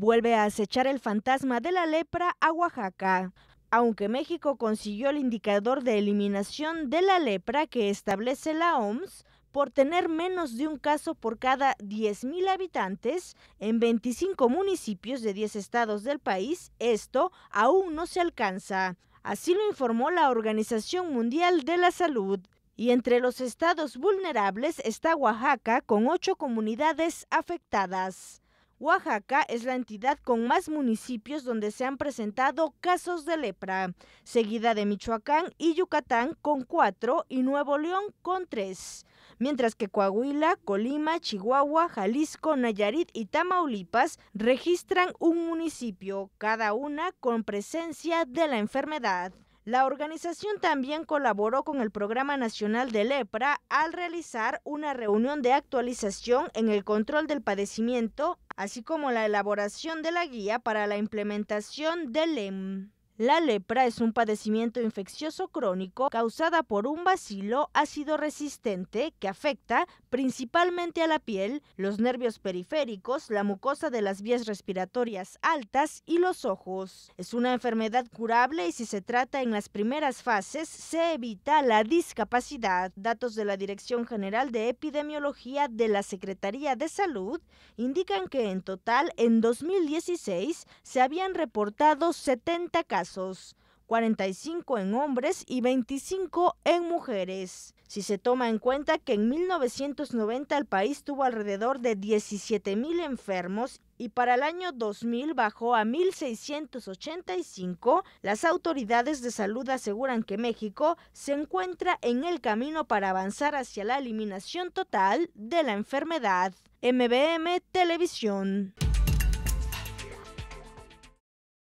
vuelve a acechar el fantasma de la lepra a Oaxaca. Aunque México consiguió el indicador de eliminación de la lepra que establece la OMS, por tener menos de un caso por cada 10.000 habitantes en 25 municipios de 10 estados del país, esto aún no se alcanza. Así lo informó la Organización Mundial de la Salud. Y entre los estados vulnerables está Oaxaca con ocho comunidades afectadas. Oaxaca es la entidad con más municipios donde se han presentado casos de lepra, seguida de Michoacán y Yucatán con cuatro y Nuevo León con tres, mientras que Coahuila, Colima, Chihuahua, Jalisco, Nayarit y Tamaulipas registran un municipio, cada una con presencia de la enfermedad. La organización también colaboró con el Programa Nacional de Lepra al realizar una reunión de actualización en el control del padecimiento así como la elaboración de la guía para la implementación del LEM. La lepra es un padecimiento infeccioso crónico causada por un bacilo ácido resistente que afecta principalmente a la piel, los nervios periféricos, la mucosa de las vías respiratorias altas y los ojos. Es una enfermedad curable y si se trata en las primeras fases se evita la discapacidad. Datos de la Dirección General de Epidemiología de la Secretaría de Salud indican que en total en 2016 se habían reportado 70 casos 45 en hombres y 25 en mujeres. Si se toma en cuenta que en 1990 el país tuvo alrededor de 17.000 enfermos y para el año 2000 bajó a 1.685, las autoridades de salud aseguran que México se encuentra en el camino para avanzar hacia la eliminación total de la enfermedad. MBM Televisión.